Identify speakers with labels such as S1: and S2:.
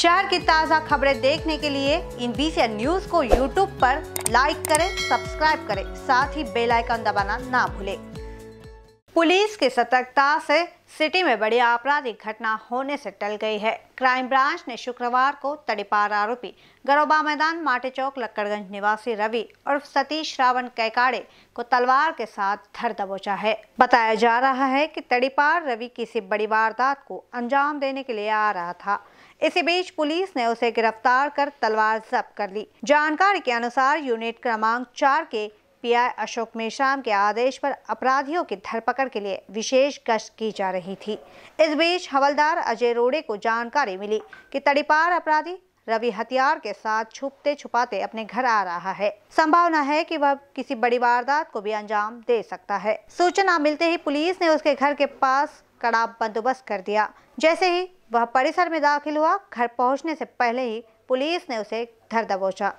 S1: शहर की ताज़ा खबरें देखने के लिए इन बीसी न्यूज को यूट्यूब पर लाइक करें सब्सक्राइब करें साथ ही बेल आइकन दबाना ना भूलें पुलिस की सतर्कता से सिटी में बड़ी आपराधिक घटना होने से टल गई है क्राइम ब्रांच ने शुक्रवार को तड़ीपार आरोपी गरोबा मैदान माटे चौक लक्कड़गंज निवासी रवि और सतीश रावण कैकाड़े को तलवार के साथ धर दबोचा है बताया जा रहा है कि तड़ीपार रवि किसी बड़ी वारदात को अंजाम देने के लिए आ रहा था इसी बीच पुलिस ने उसे गिरफ्तार कर तलवार जब्त कर ली जानकारी के अनुसार यूनिट क्रमांक चार के पीआई अशोक मेश्राम के आदेश पर अपराधियों की धरपकड़ के लिए विशेष गश्त की जा रही थी इस बीच हवलदार अजय रोड़े को जानकारी मिली कि तड़ीपार अपराधी रवि हथियार के साथ छुपते छुपाते अपने घर आ रहा है संभावना है कि वह किसी बड़ी वारदात को भी अंजाम दे सकता है सूचना मिलते ही पुलिस ने उसके घर के पास कड़ा बंदोबस्त कर दिया जैसे ही वह परिसर में दाखिल हुआ घर पहुंचने से पहले ही पुलिस ने उसे धर दबोचा